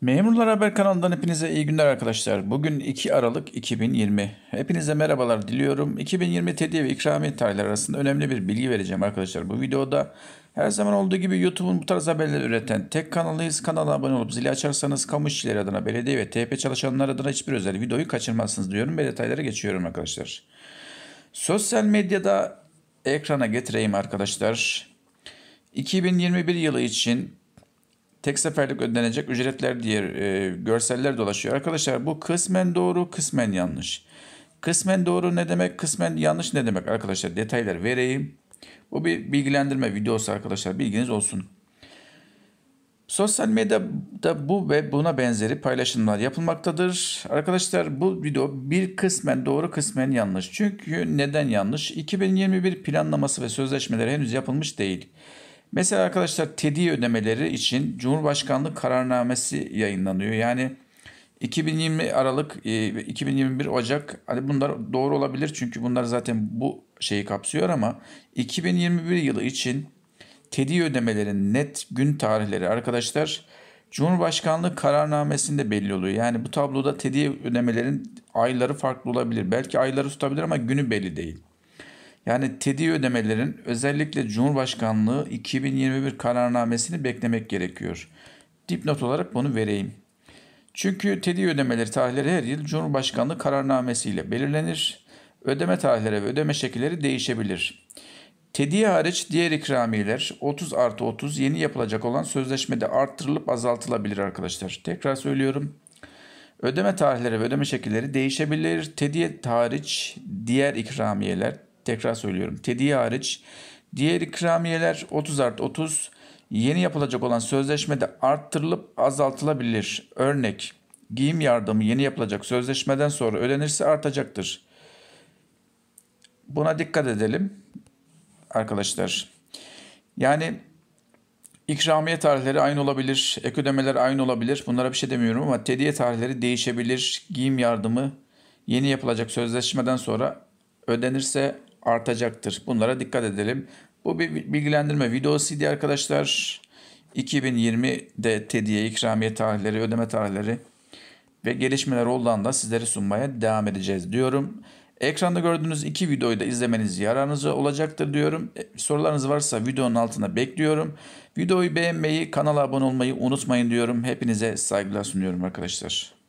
Memurlar Haber kanalından hepinize iyi günler arkadaşlar. Bugün 2 Aralık 2020. Hepinize merhabalar diliyorum. 2020 Tedi ve ikramiye tarihleri arasında önemli bir bilgi vereceğim arkadaşlar. Bu videoda her zaman olduğu gibi YouTube'un bu tarz haberleri üreten tek kanalıyız. Kanala abone olup zili açarsanız kamu işçileri adına, belediye ve THP çalışanları adına hiçbir özel videoyu kaçırmazsınız diyorum ve detaylara geçiyorum arkadaşlar. Sosyal medyada ekrana getireyim arkadaşlar. 2021 yılı için tek seferlik ödenecek ücretler diye e, görseller dolaşıyor. Arkadaşlar bu kısmen doğru kısmen yanlış. Kısmen doğru ne demek kısmen yanlış ne demek arkadaşlar detaylar vereyim. Bu bir bilgilendirme videosu arkadaşlar bilginiz olsun. Sosyal medyada bu ve buna benzeri paylaşımlar yapılmaktadır. Arkadaşlar bu video bir kısmen doğru kısmen yanlış. Çünkü neden yanlış? 2021 planlaması ve sözleşmeleri henüz yapılmış değil. Mesela arkadaşlar TEDi ödemeleri için Cumhurbaşkanlığı kararnamesi yayınlanıyor. Yani 2020 Aralık e, ve 2021 Ocak hani bunlar doğru olabilir çünkü bunlar zaten bu şeyi kapsıyor ama 2021 yılı için TEDi ödemelerin net gün tarihleri arkadaşlar Cumhurbaşkanlığı kararnamesinde belli oluyor. Yani bu tabloda TEDi ödemelerin ayları farklı olabilir. Belki ayları tutabilir ama günü belli değil. Yani TEDI ödemelerin özellikle Cumhurbaşkanlığı 2021 kararnamesini beklemek gerekiyor. Dipnot olarak bunu vereyim. Çünkü TEDI ödemeleri tarihleri her yıl Cumhurbaşkanlığı kararnamesiyle belirlenir. Ödeme tarihleri ve ödeme şekilleri değişebilir. TEDI hariç diğer ikramiyeler 30 artı 30 yeni yapılacak olan sözleşmede arttırılıp azaltılabilir arkadaşlar. Tekrar söylüyorum. Ödeme tarihleri ve ödeme şekilleri değişebilir. TEDI hariç diğer ikramiyeler tekrar söylüyorum. Tediye hariç diğer ikramiyeler 30 artı 30 yeni yapılacak olan sözleşmede arttırılıp azaltılabilir. Örnek giyim yardımı yeni yapılacak sözleşmeden sonra ödenirse artacaktır. Buna dikkat edelim arkadaşlar. Yani ikramiye tarihleri aynı olabilir, ek ödemeler aynı olabilir. Bunlara bir şey demiyorum ama tediye tarihleri değişebilir. Giyim yardımı yeni yapılacak sözleşmeden sonra ödenirse artacaktır. Bunlara dikkat edelim. Bu bir bilgilendirme videosuydu arkadaşlar. 2020'de tediye ikramiye tarihleri, ödeme tarihleri ve gelişmeler olduğundan da sizlere sunmaya devam edeceğiz diyorum. Ekranda gördüğünüz iki videoyu da izlemeniz yararınıza olacaktır diyorum. E, sorularınız varsa videonun altına bekliyorum. Videoyu beğenmeyi, kanala abone olmayı unutmayın diyorum. Hepinize saygılar sunuyorum arkadaşlar.